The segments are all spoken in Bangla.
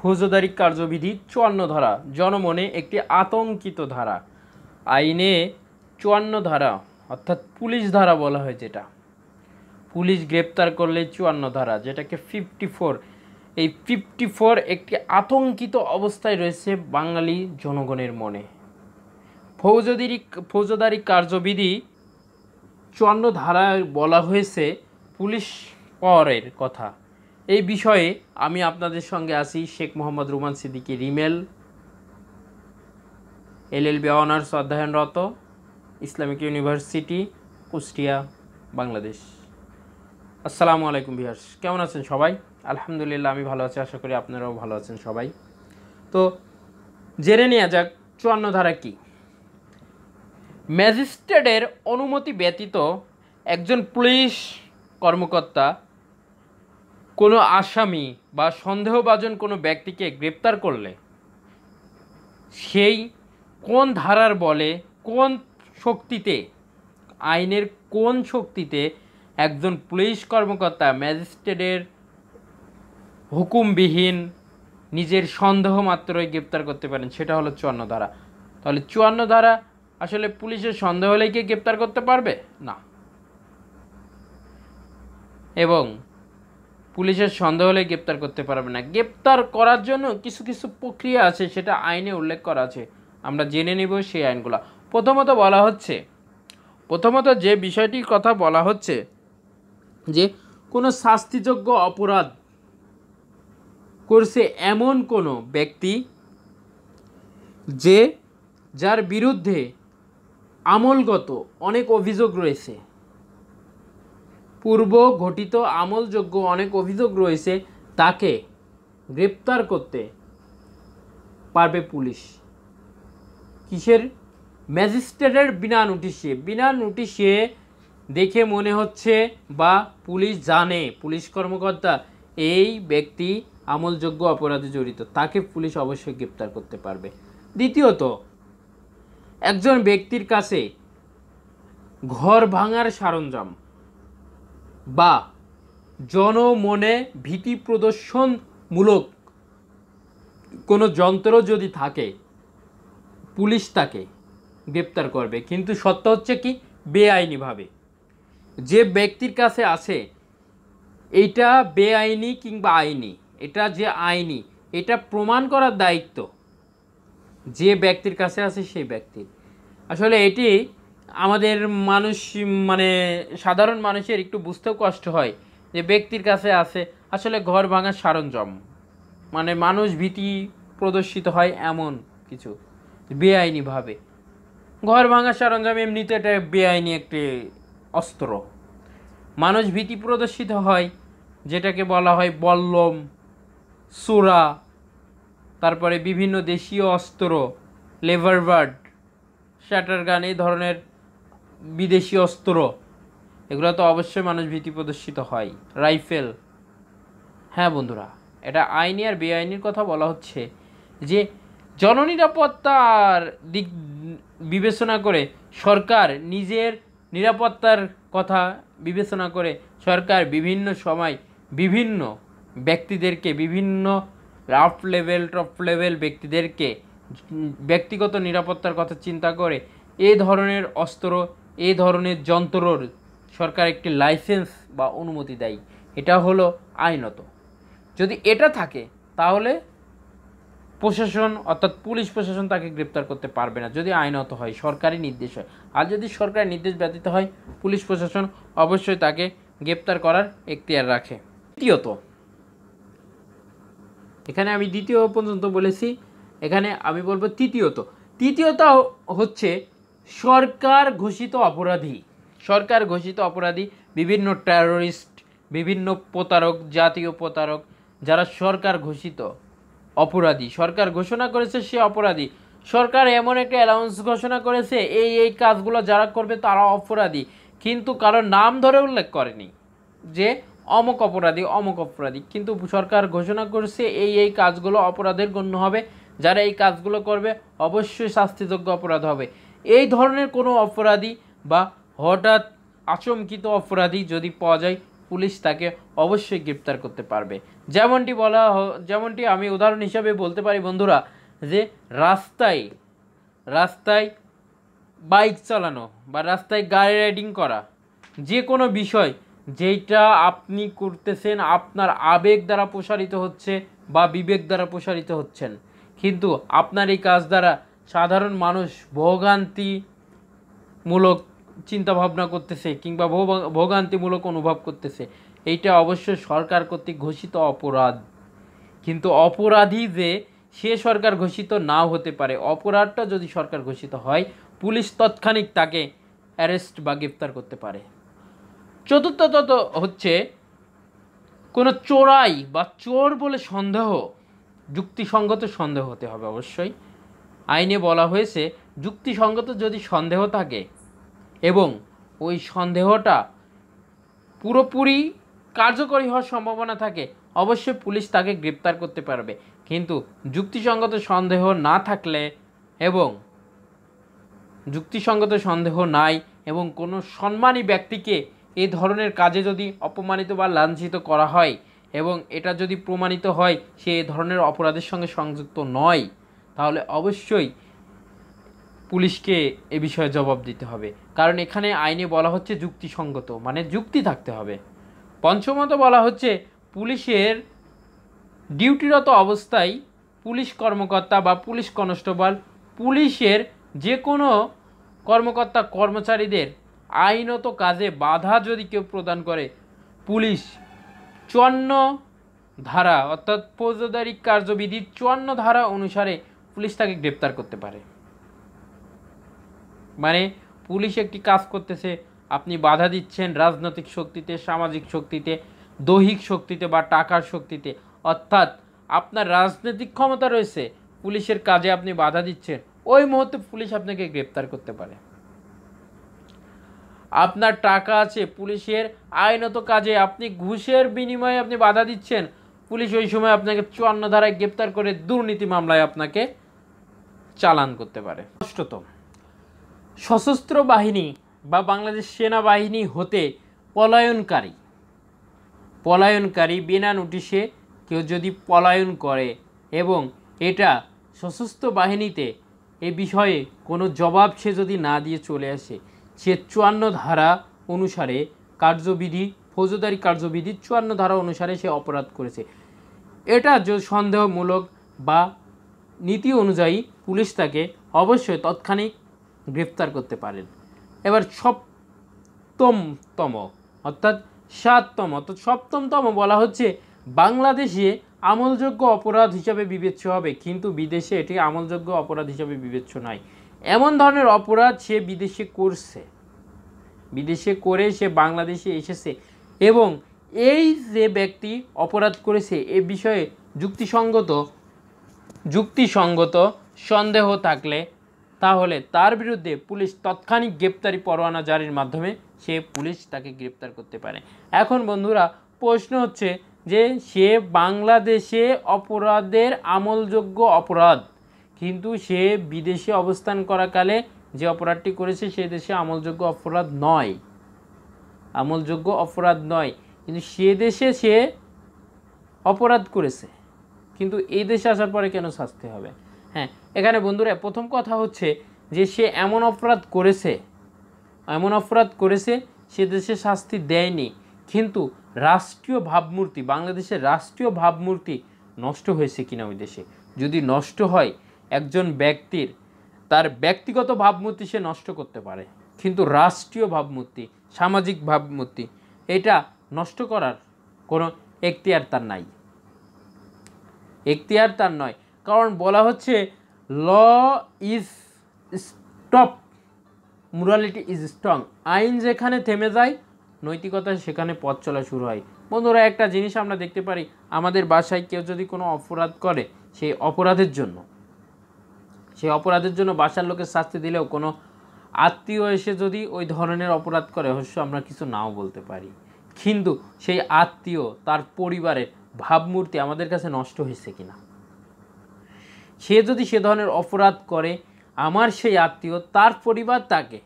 ফৌজদারি কার্যবিধি চুয়ান্ন ধারা জনমনে একটি আতঙ্কিত ধারা আইনে চুয়ান্ন ধারা অর্থাৎ পুলিশ ধারা বলা হয় যেটা পুলিশ গ্রেপ্তার করলে চুয়ান্ন ধারা যেটাকে ফিফটি ফোর এই ফিফটি ফোর একটি আতঙ্কিত অবস্থায় রয়েছে বাঙালি জনগণের মনে ফৌজদারি ফৌজদারি কার্যবিধি চুয়ান্ন ধারায় বলা হয়েছে পুলিশ পরের কথা এই বিষয়ে আমি আপনাদের সঙ্গে আছি শেখ মোহাম্মদ রুমান সিদ্দিকি রিমেল এলএলবি অনার্স অধ্যয়নরত ইসলামিক ইউনিভার্সিটি কুষ্টিয়া বাংলাদেশ আসসালামু আলাইকুম বিহার্স কেমন আছেন সবাই আলহামদুলিল্লাহ আমি ভালো আছি আশা করি আপনারাও ভালো আছেন সবাই তো জেনে নেওয়া যাক চুয়ান্ন ধারা কী ম্যাজিস্ট্রেটের অনুমতি ব্যতীত একজন পুলিশ কর্মকর্তা কোনো আসামি বা সন্দেহভাজন কোনো ব্যক্তিকে গ্রেপ্তার করলে সেই কোন ধারার বলে কোন শক্তিতে আইনের কোন শক্তিতে একজন পুলিশ কর্মকর্তা ম্যাজিস্ট্রেটের হুকুমবিহীন নিজের সন্দেহ মাত্রই গ্রেপ্তার করতে পারেন সেটা হলো চুয়ান্ন ধারা তাহলে চুয়ান্ন ধারা আসলে পুলিশের সন্দেহ হলেই কি গ্রেপ্তার করতে পারবে না এবং পুলিশের সন্দেহ হলে গ্রেপ্তার করতে পারবে না গ্রেপ্তার করার জন্য কিছু কিছু প্রক্রিয়া আছে সেটা আইনে উল্লেখ করা আছে আমরা জেনে নেব সেই আইনগুলো প্রথমত বলা হচ্ছে প্রথমত যে বিষয়টির কথা বলা হচ্ছে যে কোনো শাস্তিযোগ্য অপরাধ করছে এমন কোনো ব্যক্তি যে যার বিরুদ্ধে আমলগত অনেক অভিযোগ রয়েছে পূর্ব ঘটিত আমলযোগ্য অনেক অভিযোগ রয়েছে তাকে গ্রেপ্তার করতে পারবে পুলিশ কিসের ম্যাজিস্ট্রেটের বিনা নোটিশে বিনা নোটিশে দেখে মনে হচ্ছে বা পুলিশ জানে পুলিশ কর্মকর্তা এই ব্যক্তি আমলযোগ্য অপরাধে জড়িত তাকে পুলিশ অবশ্যই গ্রেপ্তার করতে পারবে দ্বিতীয়ত একজন ব্যক্তির কাছে ঘর ভাঙার সরঞ্জাম বা জনমনে ভীতি প্রদর্শনমূলক কোনো যন্ত্র যদি থাকে পুলিশ তাকে গ্রেপ্তার করবে কিন্তু সত্য হচ্ছে কি বেআইনিভাবে যে ব্যক্তির কাছে আছে এইটা বেআইনি কিংবা আইনি এটা যে আইনি এটা প্রমাণ করার দায়িত্ব যে ব্যক্তির কাছে আছে সেই ব্যক্তির আসলে এটি আমাদের মানুষ মানে সাধারণ মানুষের একটু বুঝতেও কষ্ট হয় যে ব্যক্তির কাছে আছে আসলে ঘর ভাঙার সারঞ্জম মানে মানুষ ভীতি প্রদর্শিত হয় এমন কিছু বেআইনিভাবে ঘর ভাঙার সরঞ্জাম এমনিতে এটা বেআইনি একটি অস্ত্র মানুষ ভীতি প্রদর্শিত হয় যেটাকে বলা হয় বল্লম সুরা তারপরে বিভিন্ন দেশীয় অস্ত্র লেভারবার্ড শ্যাটার গান এই ধরনের বিদেশি অস্ত্র এগুলো তো অবশ্যই মানুষ ভীতি প্রদর্শিত হয় রাইফেল হ্যাঁ বন্ধুরা এটা আইনি আর বেআইনির কথা বলা হচ্ছে যে জননিরাপত্তার দিক বিবেচনা করে সরকার নিজের নিরাপত্তার কথা বিবেচনা করে সরকার বিভিন্ন সময় বিভিন্ন ব্যক্তিদেরকে বিভিন্ন রাফ লেভেল টপ লেভেল ব্যক্তিদেরকে ব্যক্তিগত নিরাপত্তার কথা চিন্তা করে এ ধরনের অস্ত্র এই ধরনের যন্ত্রর সরকার একটি লাইসেন্স বা অনুমতি দেয় এটা হলো আইনত যদি এটা থাকে তাহলে প্রশাসন অর্থাৎ পুলিশ প্রশাসন তাকে গ্রেপ্তার করতে পারবে না যদি আইনত হয় সরকারি নির্দেশ হয় আর যদি সরকারি নির্দেশ ব্যতীত হয় পুলিশ প্রশাসন অবশ্যই তাকে গ্রেপ্তার করার এখতিয়ার রাখে দ্বিতীয়ত এখানে আমি দ্বিতীয় পর্যন্ত বলেছি এখানে আমি বলবো তৃতীয়ত তৃতীয়তা হচ্ছে সরকার ঘোষিত অপরাধী সরকার ঘোষিত অপরাধী বিভিন্ন টেরোরিস্ট বিভিন্ন প্রতারক জাতীয় প্রতারক যারা সরকার ঘোষিত অপরাধী সরকার ঘোষণা করেছে সে অপরাধী সরকার এমন একটা অ্যালাউন্স ঘোষণা করেছে এই এই কাজগুলো যারা করবে তারা অপরাধী কিন্তু কারোর নাম ধরে উল্লেখ করেনি যে অমক অপরাধী অমক অপরাধী কিন্তু সরকার ঘোষণা করছে এই এই কাজগুলো অপরাধের গণ্য হবে যারা এই কাজগুলো করবে অবশ্যই শাস্তিযোগ্য অপরাধ হবে এই ধরনের কোনো অপরাধী বা হঠাৎ আচমকিত অপরাধী যদি পাওয়া যায় পুলিশ তাকে অবশ্যই গ্রেপ্তার করতে পারবে যেমনটি বলা যেমনটি আমি উদাহরণ হিসাবে বলতে পারি বন্ধুরা যে রাস্তায় রাস্তায় বাইক চালানো বা রাস্তায় গাড়ি রাইডিং করা যে কোনো বিষয় যেটা আপনি করতেছেন আপনার আবেগ দ্বারা প্রসারিত হচ্ছে বা বিবেক দ্বারা প্রসারিত হচ্ছেন কিন্তু আপনার এই কাজ দ্বারা সাধারণ মানুষ ভোগান্তিমূলক চিন্তাভাবনা করতেছে কিংবা ভোগান্তিমূলক অনুভব করতেছে এইটা অবশ্য সরকার কর্তৃক ঘোষিত অপরাধ কিন্তু অপরাধী যে সে সরকার ঘোষিত নাও হতে পারে অপরাধটা যদি সরকার ঘোষিত হয় পুলিশ তৎক্ষণিক তাকে অ্যারেস্ট বা গ্রেপ্তার করতে পারে চতুর্থত হচ্ছে কোনো চোরাই বা চোর বলে সন্দেহ যুক্তিসঙ্গত সন্দেহ হতে হবে অবশ্যই আইনে বলা হয়েছে যুক্তিসঙ্গত যদি সন্দেহ থাকে এবং ওই সন্দেহটা পুরোপুরি কার্যকরী হওয়ার সম্ভাবনা থাকে অবশ্যই পুলিশ তাকে গ্রেপ্তার করতে পারবে কিন্তু যুক্তিসঙ্গত সন্দেহ না থাকলে এবং যুক্তিসঙ্গত সন্দেহ নাই এবং কোনো সম্মানী ব্যক্তিকে এ ধরনের কাজে যদি অপমানিত বা লাঞ্ছিত করা হয় এবং এটা যদি প্রমাণিত হয় সে এ ধরনের অপরাধের সঙ্গে সংযুক্ত নয় তাহলে অবশ্যই পুলিশকে এ বিষয়ে জবাব দিতে হবে কারণ এখানে আইনে বলা হচ্ছে যুক্তিসঙ্গত মানে যুক্তি থাকতে হবে পঞ্চমত বলা হচ্ছে পুলিশের ডিউটিরত অবস্থায় পুলিশ কর্মকর্তা বা পুলিশ কনস্টেবল পুলিশের যে কোনো কর্মকর্তা কর্মচারীদের আইনত কাজে বাধা যদি কেউ প্রদান করে পুলিশ চুয়ান্ন ধারা অর্থাৎ ফৌজদারি কার্যবিধির চুয়ান্ন ধারা অনুসারে পুলিশ তাকে গ্রেপ্তার করতে পারে মানে পুলিশ একটি কাজ করতেছে আপনি বাধা দিচ্ছেন রাজনৈতিক শক্তিতে সামাজিক শক্তিতে দৈহিক শক্তিতে বা টাকার শক্তিতে অর্থাৎ আপনার রাজনৈতিক ক্ষমতা রয়েছে পুলিশের কাজে আপনি বাধা দিচ্ছেন ওই মুহূর্তে পুলিশ আপনাকে গ্রেপ্তার করতে পারে আপনার টাকা আছে পুলিশের আইনত কাজে আপনি ঘুষের বিনিময়ে আপনি বাধা দিচ্ছেন পুলিশ ওই সময় আপনাকে চুয়ান্ন ধারায় গ্রেপ্তার করে দুর্নীতি মামলায় আপনাকে চালান করতে পারে অষ্টত সশস্ত্র বাহিনী বা বাংলাদেশ সেনাবাহিনী হতে পলায়নকারী পলায়নকারী বিনা নোটিশে কেউ যদি পলায়ন করে এবং এটা সশস্ত্র বাহিনীতে এ বিষয়ে কোনো জবাব সে যদি না দিয়ে চলে আসে সে চুয়ান্ন ধারা অনুসারে কার্যবিধি ফৌজদারি কার্যবিধি চুয়ান্ন ধারা অনুসারে সে অপরাধ করেছে এটা সন্দেহমূলক বা নীতি অনুযায়ী পুলিশ তাকে অবশ্যই তৎক্ষণিক গ্রেপ্তার করতে পারেন এবার সপ্তমতম অর্থাৎ সাততম অর্থাৎ সপ্তমতম বলা হচ্ছে বাংলাদেশে আমলযোগ্য অপরাধ হিসাবে বিবেচ্য হবে কিন্তু বিদেশে এটি আমলযোগ্য অপরাধ হিসাবে বিবেচ্য নয় এমন ধরনের অপরাধ সে বিদেশে করছে বিদেশে করে সে বাংলাদেশে এসেছে এবং এই যে ব্যক্তি অপরাধ করেছে এ বিষয়ে যুক্তিসঙ্গত যুক্তিসঙ্গত সন্দেহ থাকলে তাহলে তার বিরুদ্ধে পুলিশ তৎক্ষণিক গ্রেপ্তারি পরোয়ানা জারির মাধ্যমে সে পুলিশ তাকে গ্রেপ্তার করতে পারে এখন বন্ধুরা প্রশ্ন হচ্ছে যে সে বাংলাদেশে অপরাধের আমলযোগ্য অপরাধ কিন্তু সে বিদেশে অবস্থান করাকালে যে অপরাধটি করেছে সে দেশে আমলযোগ্য অপরাধ নয় আমলযোগ্য অপরাধ নয় কিন্তু সে দেশে সে অপরাধ করেছে কিন্তু এই দেশে আসার পরে কেন শাস্তি হবে হ্যাঁ এখানে বন্ধুরা প্রথম কথা হচ্ছে যে সে এমন অপরাধ করেছে এমন অপরাধ করেছে সে দেশে শাস্তি দেয়নি কিন্তু রাষ্ট্রীয় ভাবমূর্তি বাংলাদেশের রাষ্ট্রীয় ভাবমূর্তি নষ্ট হয়েছে কিনা ওই দেশে যদি নষ্ট হয় একজন ব্যক্তির তার ব্যক্তিগত ভাবমূর্তি সে নষ্ট করতে পারে কিন্তু রাষ্ট্রীয় ভাবমূর্তি সামাজিক ভাবমূর্তি এটা নষ্ট করার কোনো এখতিয়ার তার নাই এখতিয়ার তার নয় কারণ বলা হচ্ছে law is stop morality is strong আইন যেখানে থেমে যায় নৈতিকতা সেখানে পথ চলা শুরু হয় বন্ধুরা একটা জিনিস আমরা দেখতে পারি আমাদের বাসায় কেউ যদি কোনো অপরাধ করে সেই অপরাধের জন্য সেই অপরাধের জন্য বাসার লোকের শাস্তি দিলেও কোনো আত্মীয় এসে যদি ওই ধরনের অপরাধ করে অবশ্য আমরা কিছু নাও বলতে পারি কিন্তু সেই আত্মীয় তার পরিবারের ভাবমূর্তি আমাদের কাছে নষ্ট হয়েছে কিনা সে যদি সে ধরনের অপরাধ করে আমার সেই আত্মীয় তার পরিবার তাকে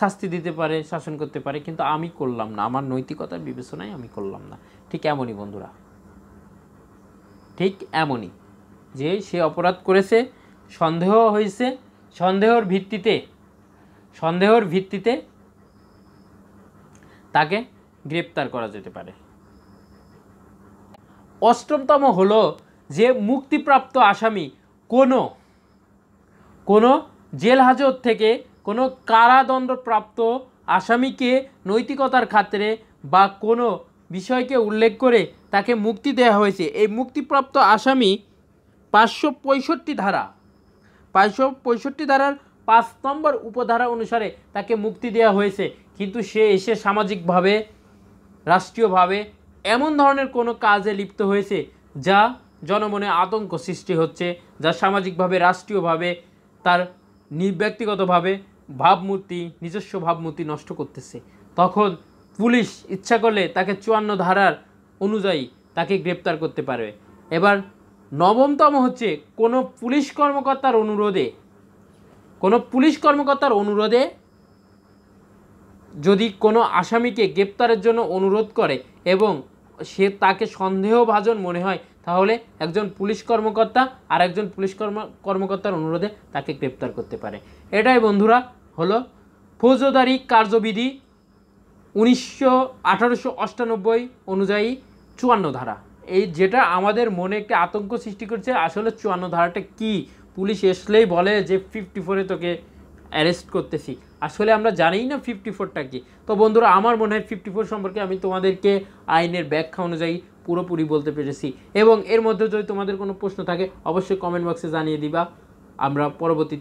শাস্তি দিতে পারে শাসন করতে পারে কিন্তু আমি করলাম না আমার নৈতিকতার বিবেচনায় আমি করলাম না ঠিক এমনই বন্ধুরা ঠিক এমনই যে সে অপরাধ করেছে সন্দেহ হয়েছে সন্দেহর ভিত্তিতে সন্দেহর ভিত্তিতে তাকে গ্রেপ্তার করা যেতে পারে অষ্টমতম হলো যে মুক্তিপ্রাপ্ত আসামি কোনো কোনো জেল হাজত থেকে কোনো কারাদণ্ডপ্রাপ্ত আসামিকে নৈতিকতার খাতিরে বা কোনো বিষয়কে উল্লেখ করে তাকে মুক্তি দেওয়া হয়েছে এই মুক্তিপ্রাপ্ত আসামি পাঁচশো পঁয়ষট্টি ধারা পাঁচশো পঁয়ষট্টি ধারার পাঁচ নম্বর উপধারা অনুসারে তাকে মুক্তি দেওয়া হয়েছে কিন্তু সে এসে সামাজিকভাবে রাষ্ট্রীয়ভাবে এমন ধরনের কোনো কাজে লিপ্ত হয়েছে যা জনমনে আতঙ্ক সৃষ্টি হচ্ছে যা সামাজিকভাবে রাষ্ট্রীয়ভাবে তার নির্ব্যক্তিগতভাবে ভাবমূর্তি নিজস্ব ভাবমূর্তি নষ্ট করতেছে তখন পুলিশ ইচ্ছা করলে তাকে চুয়ান্ন ধারার অনুযায়ী তাকে গ্রেপ্তার করতে পারবে এবার নবমতম হচ্ছে কোনো পুলিশ কর্মকর্তার অনুরোধে কোনো পুলিশ কর্মকর্তার অনুরোধে যদি কোনো আসামিকে গ্রেপ্তারের জন্য অনুরোধ করে এবং সে তাকে সন্দেহভাজন মনে হয় তাহলে একজন পুলিশ কর্মকর্তা আর একজন পুলিশ কর্ম কর্মকর্তার অনুরোধে তাকে গ্রেপ্তার করতে পারে এটাই বন্ধুরা হলো ফৌজদারি কার্যবিধি উনিশশো আঠারোশো অষ্টানব্বই অনুযায়ী চুয়ান্ন ধারা এই যেটা আমাদের মনে একটি আতঙ্ক সৃষ্টি করছে আসলে চুয়ান্ন ধারাটা কি পুলিশ এসলেই বলে যে ফিফটি ফোরে তোকে অ্যারেস্ট করতেছি আসলে আমরা জানি না ফিফটি ফোরটা কি তো বন্ধুরা আমার মনে হয় ফিফটি ফোর সম্পর্কে আমি তোমাদেরকে আইনের ব্যাখ্যা অনুযায়ী পুরোপুরি বলতে পেরেছি এবং এর মধ্যে যদি তোমাদের কোনো প্রশ্ন থাকে অবশ্যই কমেন্ট বক্সে জানিয়ে দিবা আমরা পরবর্তী